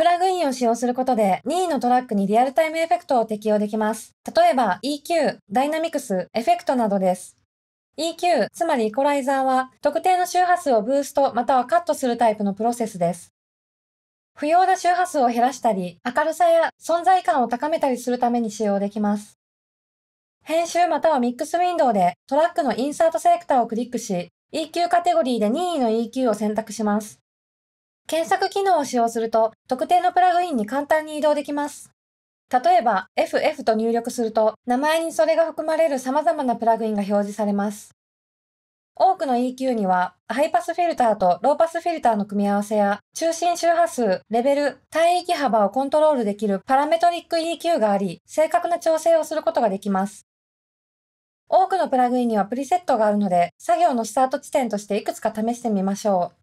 プラグインを使用することで、任意のトラックにリアルタイムエフェクトを適用できます。例えば EQ、ダイナミクス、エフェクトなどです。EQ、つまりイコライザーは、特定の周波数をブーストまたはカットするタイプのプロセスです。不要な周波数を減らしたり、明るさや存在感を高めたりするために使用できます。編集またはミックスウィンドウでトラックのインサートセレクターをクリックし、EQ カテゴリーで任意の EQ を選択します。検索機能を使用すると、特定のプラグインに簡単に移動できます。例えば、FF と入力すると、名前にそれが含まれる様々なプラグインが表示されます。多くの EQ には、ハイパスフィルターとローパスフィルターの組み合わせや、中心周波数、レベル、帯域幅をコントロールできるパラメトリック EQ があり、正確な調整をすることができます。多くのプラグインにはプリセットがあるので、作業のスタート地点としていくつか試してみましょう。